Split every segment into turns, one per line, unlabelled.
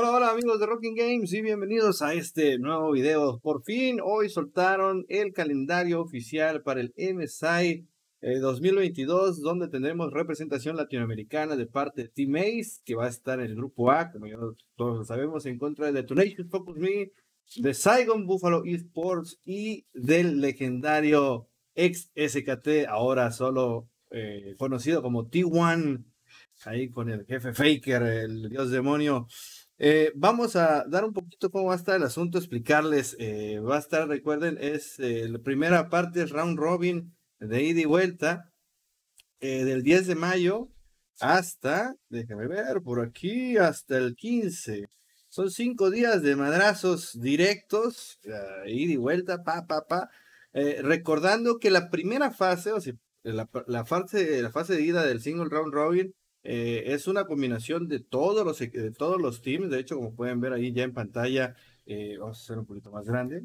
Hola, hola amigos de Rocking Games y bienvenidos a este nuevo video. Por fin, hoy soltaron el calendario oficial para el MSI 2022, eh, donde tendremos representación latinoamericana de parte de Team Ace, que va a estar en el grupo A, como ya todos sabemos, en contra de Tonation Focus Me, de Saigon Buffalo Esports y del legendario ex SKT, ahora solo eh, conocido como T1, ahí con el jefe Faker, el dios demonio. Eh, vamos a dar un poquito cómo va a estar el asunto, explicarles. Eh, va a estar, recuerden, es eh, la primera parte, es round robin de ida y vuelta, del 10 de mayo hasta, déjame ver, por aquí, hasta el 15. Son cinco días de madrazos directos, ida y vuelta, pa, pa, pa. recordando que la primera fase, o sea, la, fase, la fase de ida del single round robin, eh, es una combinación de todos, los, de todos los teams. De hecho, como pueden ver ahí ya en pantalla, eh, vamos a hacer un poquito más grande.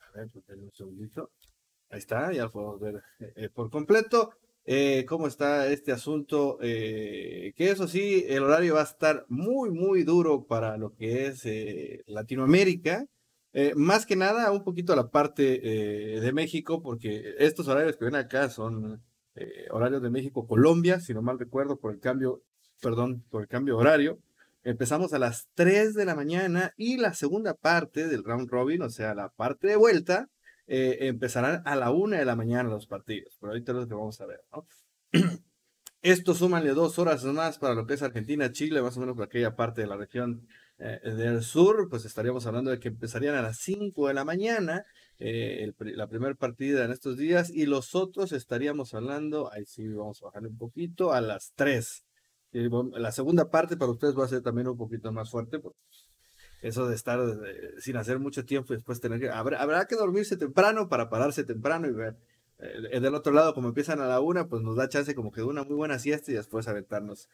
A ver, pues, un segundito. Ahí está, ya lo podemos ver eh, por completo. cómo está este asunto, que eso sí, el horario va a estar muy, muy duro para lo que es Latinoamérica, más que nada un poquito a la parte de México, porque estos horarios que ven acá son eh, horario horarios de México, Colombia, si no mal recuerdo, por el cambio, perdón, por el cambio horario. Empezamos a las 3 de la mañana y la segunda parte del round robin, o sea, la parte de vuelta, eh, empezarán a la 1 de la mañana los partidos, pero ahorita lo que vamos a ver, ¿no? Esto sumanle dos horas más para lo que es Argentina, Chile, más o menos por aquella parte de la región eh, del sur, pues estaríamos hablando de que empezarían a las 5 de la mañana eh, la primera partida en estos días y los otros estaríamos hablando, ahí sí vamos a bajar un poquito, a las 3. la segunda parte para ustedes va a ser también un poquito más fuerte, porque eso de estar eh, sin hacer mucho tiempo y después tener que, habrá, habrá que dormirse temprano para pararse temprano y ver. Eh, del otro lado, como empiezan a la una, pues nos da chance como que de una muy buena siesta y después aventarnos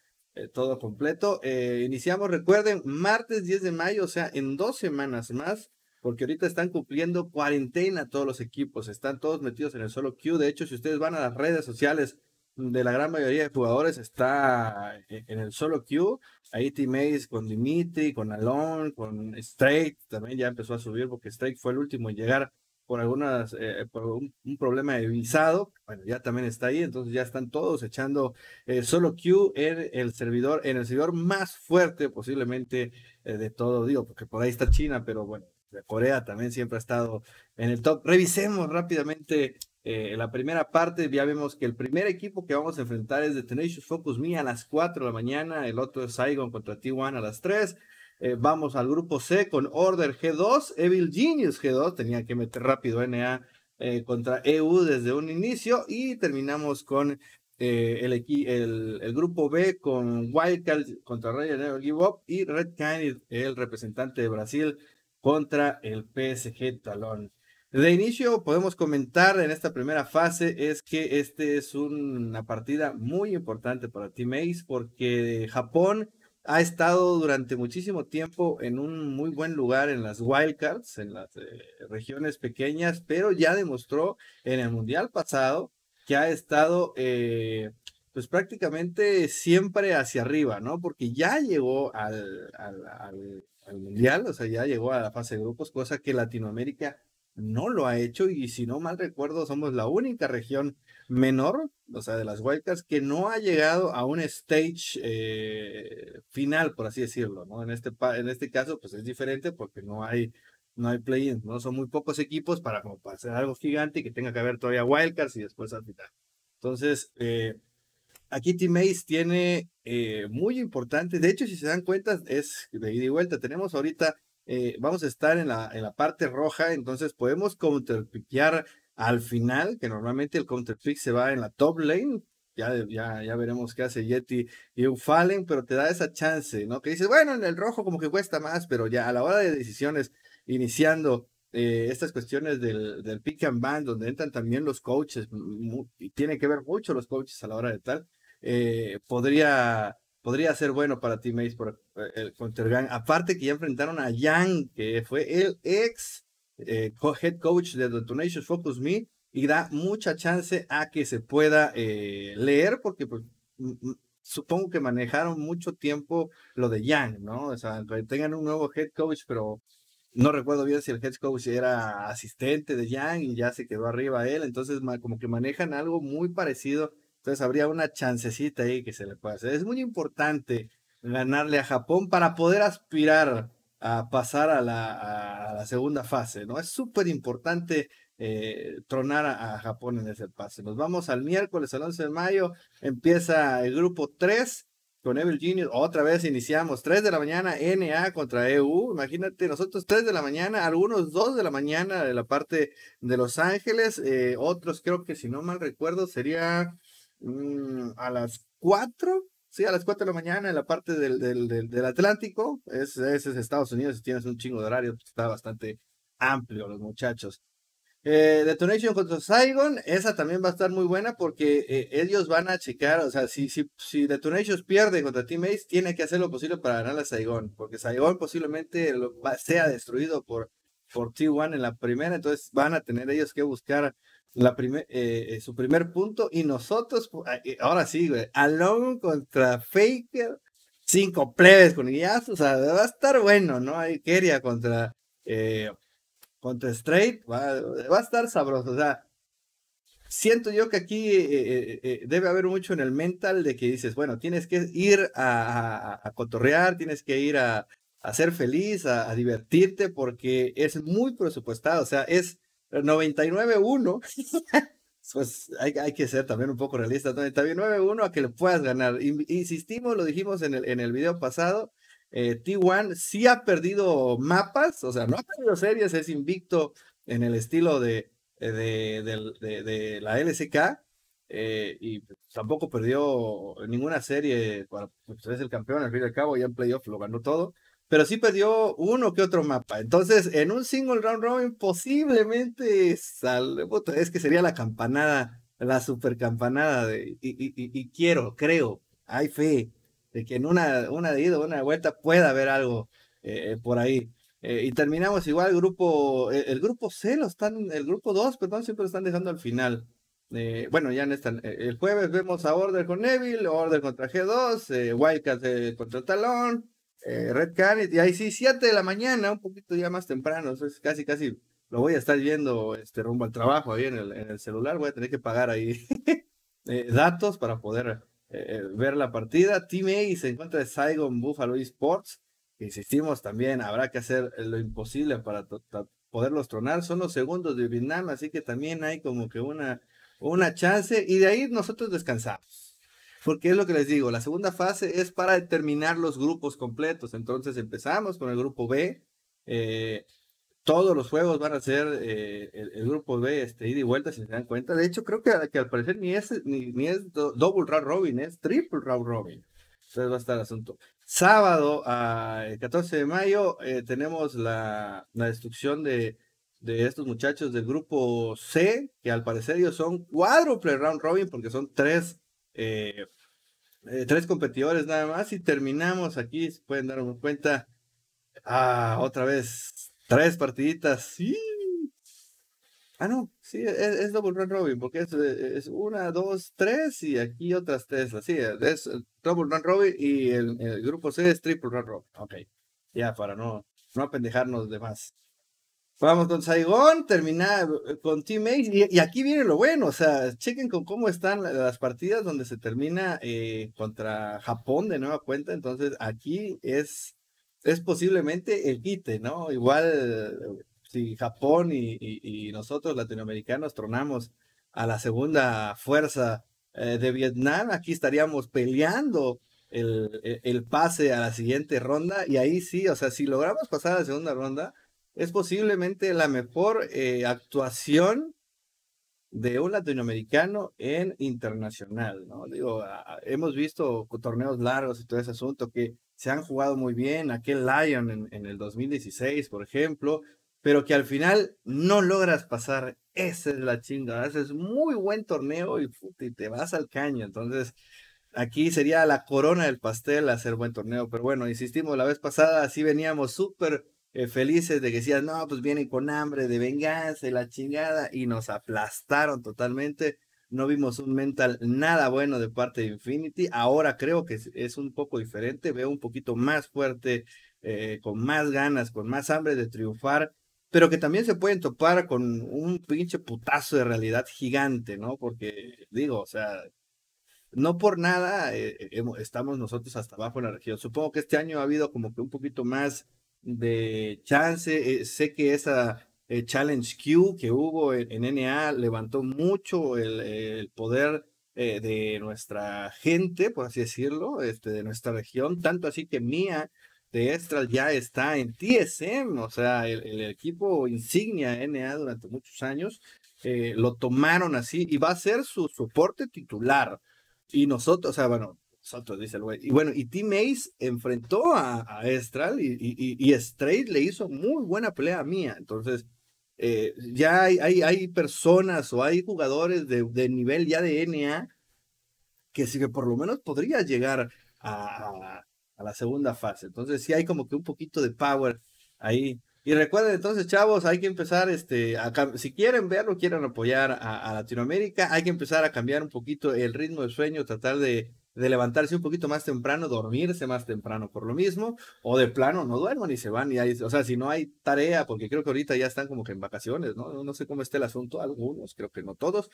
todo completo. iniciamos, recuerden, martes 10 de mayo, o sea, en dos semanas más, porque ahorita están cumpliendo cuarentena todos los equipos, están todos metidos en el solo queue. De hecho, si ustedes van a las redes sociales de la gran mayoría de jugadores, está e-, en el solo queue. Ahí teammates con Dimitri, con Alon, con Straight, también ya empezó a subir porque Straight fue el último en llegar por algunas eh, un, problema de visado, bueno, ya también está ahí, entonces ya están todos echando solo queue en el servidor, en el servidor más fuerte posiblemente eh, de todo, digo, porque por ahí está China, pero bueno, Corea también siempre ha estado en el top. Revisemos rápidamente eh, la primera parte. Ya vemos que el primer equipo que vamos a enfrentar es The Tenacious Focus Me a las 4 de la mañana. El otro es Saigon contra T1 a las 3. Eh, vamos al grupo C con Order G2, Evil Genius G2. Tenía que meter rápido NA eh, contra EU desde un inicio. Y terminamos con el, el, grupo B con Wildcat contra Royal Give Up y Red Canid, el representante de Brasil, contra el PSG Talón. De inicio podemos comentar en esta primera fase es que este es una partida muy importante para Team Ace porque Japón ha estado durante muchísimo tiempo en un muy buen lugar en las wildcards, en las eh, regiones pequeñas, pero ya demostró en el Mundial pasado que ha estado eh, pues prácticamente siempre hacia arriba, ¿no? Porque ya llegó al, al Mundial, o sea, ya llegó a la fase de grupos, cosa que Latinoamérica no lo ha hecho y si no mal recuerdo somos la única región menor, o sea, de las Wildcards, que no ha llegado a un stage eh, final, por así decirlo, ¿no? En este, en este caso, pues es diferente porque no hay, no hay play-ins, ¿no? Son muy pocos equipos para, como, para hacer algo gigante y que tenga que haber todavía Wildcards y después al Entonces, eh, Aquí Team Ace tiene eh, muy importante, de hecho si se dan cuenta es de ida y vuelta, tenemos ahorita, eh, vamos a estar en la, en la parte roja, entonces podemos counterpiquear al final, que normalmente el counterpick se va en la top lane, ya, ya, ya, veremos qué hace Yeti y Ufalen, pero te da esa chance, ¿no? Que dices, bueno, en el rojo como que cuesta más, pero ya a la hora de decisiones, iniciando eh, estas cuestiones del, pick and ban, donde entran también los coaches, y tiene que ver mucho los coaches a la hora de tal, eh, podría, podría ser bueno para ti, Mace, por, eh, el, Contergan. Aparte que ya enfrentaron a Yang, que fue el ex eh, head coach de Donations Focus Me, y da mucha chance a que se pueda leer, porque pues, supongo que manejaron mucho tiempo lo de Yang, ¿no? O sea, tengan un nuevo head coach, pero no recuerdo bien si el head coach era asistente de Yang y ya se quedó arriba él, entonces como que manejan algo muy parecido entonces habría una chancecita ahí que se le puede hacer. Es muy importante ganarle a Japón para poder aspirar a pasar a la, segunda fase, ¿no? Es súper importante eh, tronar a, Japón en ese pase. Nos vamos al miércoles, al 11 de mayo, empieza el grupo 3 con Evil Genius. Otra vez iniciamos 3 de la mañana, NA contra EU. Imagínate, nosotros 3 de la mañana, algunos 2 de la mañana de la parte de Los Ángeles, eh, otros creo que si no mal recuerdo sería Mm, a las 4, sí, a las 4 de la mañana en la parte del, del, del, Atlántico, es, es, Estados Unidos, tienes un chingo de horario, pues, está bastante amplio los muchachos. Eh, Detonation contra Saigon, esa también va a estar muy buena porque eh, ellos van a checar, o sea, si, si, si Detonation pierde contra Team Ace, tiene que hacer lo posible para ganar a Saigon, porque Saigon posiblemente sea destruido por, por T1 en la primera, entonces van a tener ellos que buscar la eh, eh, su primer punto y nosotros, eh, ahora sí, Alon contra Faker, cinco plebes con ya o sea, va a estar bueno, ¿no? hay Keria contra, contra Straight, va, a estar sabroso, o sea, siento yo que aquí debe haber mucho en el mental de que dices, bueno, tienes que ir a, a, cotorrear, tienes que ir a, ser feliz, a divertirte, porque es muy presupuestado, o sea, es 99-1. pues hay, hay, que ser también un poco realistas. 99-1 a que le puedas ganar. Insistimos, lo dijimos en el, en el video pasado. Eh, T1 sí ha perdido mapas, o sea, no ha perdido series, es invicto en el estilo de, eh, de, la LSK. Eh, y tampoco perdió ninguna serie, para, pues es el campeón al fin y al cabo, ya en playoff lo ganó todo pero sí perdió uno que otro mapa. Entonces, en un single round robin posiblemente sale, es que sería la campanada, la super campanada de, y, quiero, creo, hay fe de que en una, una de ida, una de vuelta pueda haber algo eh, eh, por ahí. Eh, y terminamos igual grupo, el, grupo C lo están, el grupo 2, perdón, siempre lo están dejando al final. bueno, ya no están el jueves vemos a Order con Neville, Order contra G2, Wildcat contra Talón, eh, Red Canet, y ahí sí, 7 de la mañana, un poquito ya más temprano, eso es casi, casi lo voy a estar viendo este, rumbo al trabajo ahí en el, en el celular, voy a tener que pagar ahí eh, datos para poder eh, ver la partida. Team A se encuentra de Saigon Buffalo Esports, que insistimos también, habrá que hacer lo imposible para poderlos tronar, son los segundos de Vietnam, así que también hay como que una, una chance, y de ahí nosotros descansamos porque es lo que les digo, la segunda fase es para determinar los grupos completos. Entonces empezamos con el grupo B. Eh, todos los juegos van a ser eh, el, grupo B, este, ida y vuelta, si se dan cuenta. De hecho, creo que, que al parecer ni es, ni, es double round robin, es triple round robin. Entonces va a estar el asunto. Sábado, ah, el 14 de mayo, eh, tenemos la, la destrucción de, de estos muchachos del grupo C, que al parecer ellos son cuádruple round robin porque son tres eh, tres competidores nada más y terminamos aquí, se pueden dar cuenta. Ah, otra vez, tres partiditas, Ah, no, sí, e, e, es, Double Run Robin, porque eh, es, una, dos, tres y aquí otras tres, así, eh, es Double Run Robin y el, grupo C es Triple Run Robin, ok, ya para no, no apendejarnos de más. Vamos con Saigon, termina eh, con Team Ace, y, aquí viene lo bueno, o sea, chequen con cómo están las partidas donde se termina eh, contra Japón de nueva cuenta, entonces aquí es, es posiblemente el quite, ¿no? Igual si Japón y, nosotros latinoamericanos tronamos a la segunda fuerza eh, de Vietnam, aquí estaríamos peleando el, el pase a la siguiente ronda, y ahí sí, o sea, si logramos pasar a la segunda ronda, es posiblemente la mejor eh, actuación de un latinoamericano en internacional, ¿no? Digo, ah, hemos visto torneos largos y todo ese asunto que se han jugado muy bien, aquel Lion en, el 2016, por ejemplo, pero que al final no logras pasar. Esa es la chinga, haces muy buen torneo y, y te vas al caño. Entonces, aquí sería la corona del pastel hacer buen torneo, pero bueno, insistimos, la vez pasada así veníamos súper eh, felices de que decían, no, pues vienen con hambre de venganza y la chingada, y nos aplastaron totalmente. No vimos un mental nada bueno de parte de Infinity. Ahora creo que es, un poco diferente. Veo un poquito más fuerte, eh, con más ganas, con más hambre de triunfar, pero que también se pueden topar con un pinche putazo de realidad gigante, ¿no? Porque digo, o sea, no por nada eh, estamos nosotros hasta abajo en la región. Supongo que este año ha habido como que un poquito más de chance. Eh, sé que esa eh, Challenge Q que hubo en, NA levantó mucho el, poder eh, de nuestra gente, por así decirlo, este, de nuestra región, tanto así que Mía de Estral ya está en TSM, o sea, el, el equipo insignia NA durante muchos años, lo tomaron así y va a ser su soporte titular. Y nosotros, o sea, bueno, dice el güey. Y bueno, y team Ace enfrentó a, a Estral y, y, Straight le hizo muy buena pelea Mía. Entonces, eh, ya hay, hay, hay, personas o hay jugadores de, nivel ya de NA que sí que por lo menos podría llegar a, la segunda fase. Entonces, sí hay como que un poquito de power ahí y recuerden entonces, chavos, hay que empezar, este, si quieren verlo, quieren apoyar a, a, Latinoamérica, hay que empezar a cambiar un poquito el ritmo de sueño, tratar de de levantarse un poquito más temprano, dormirse más temprano por lo mismo, o de plano no duerman y se van y o sea, si no hay tarea, porque creo que ahorita ya están como que en vacaciones, ¿no? No sé cómo esté el asunto, algunos, creo que no todos,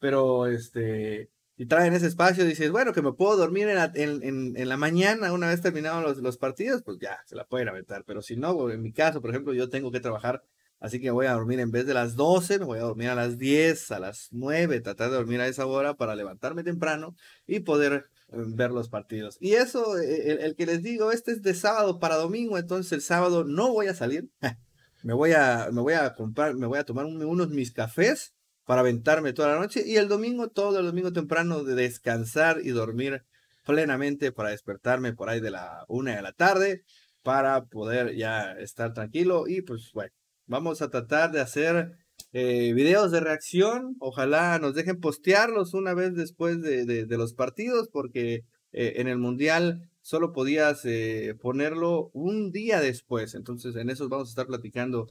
pero este, y traen ese espacio, dices, bueno, que me puedo dormir en la, mañana una vez terminados los, partidos, pues ya, se la pueden aventar, pero si no, en mi caso, por ejemplo, yo tengo que trabajar Así que voy a dormir en vez de las 12, me voy a dormir a las 10, a las 9, tratar de dormir a esa hora para levantarme temprano y poder ver los partidos. Y eso, eh, eh, el, que les digo, este es de sábado para domingo, entonces el sábado no voy a salir. Me voy a, me voy a comprar, me voy a tomar unos mis cafés para aventarme toda la noche y el domingo, todo el domingo temprano, de descansar y dormir plenamente para despertarme por ahí de la una de la tarde para poder ya estar tranquilo y pues bueno, vamos a tratar de hacer eh, videos de reacción. Ojalá nos dejen postearlos una vez después de, de, los partidos, porque eh, en el Mundial solo podías eh, ponerlo un día después. Entonces, en esos vamos a estar platicando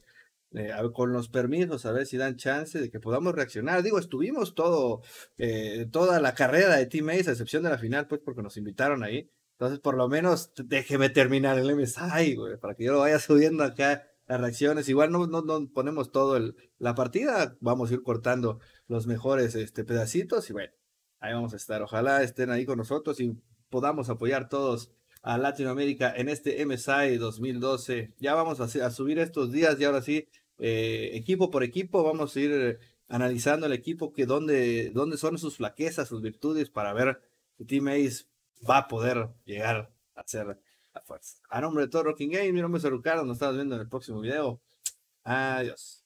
con los permisos, a ver si dan chance de que podamos reaccionar. Digo, estuvimos todo, toda la carrera de Team Ace, a excepción de la final, pues porque nos invitaron ahí. Entonces, por lo menos déjeme terminar el MSI, güey, para que yo lo vaya subiendo acá las reacciones. Igual no, no, ponemos todo el, la partida, vamos a ir cortando los mejores este, pedacitos y bueno, ahí vamos a estar. Ojalá estén ahí con nosotros y podamos apoyar todos a Latinoamérica en este MSI 2012. Ya vamos a, subir estos días y ahora sí, eh, equipo por equipo, vamos a ir analizando el equipo, que dónde, dónde son sus flaquezas, sus virtudes, para ver si Team Ace va a poder llegar a ser a nombre de todo Rocking Game, mi nombre es Arucardo, nos estamos viendo en el próximo video. Adiós.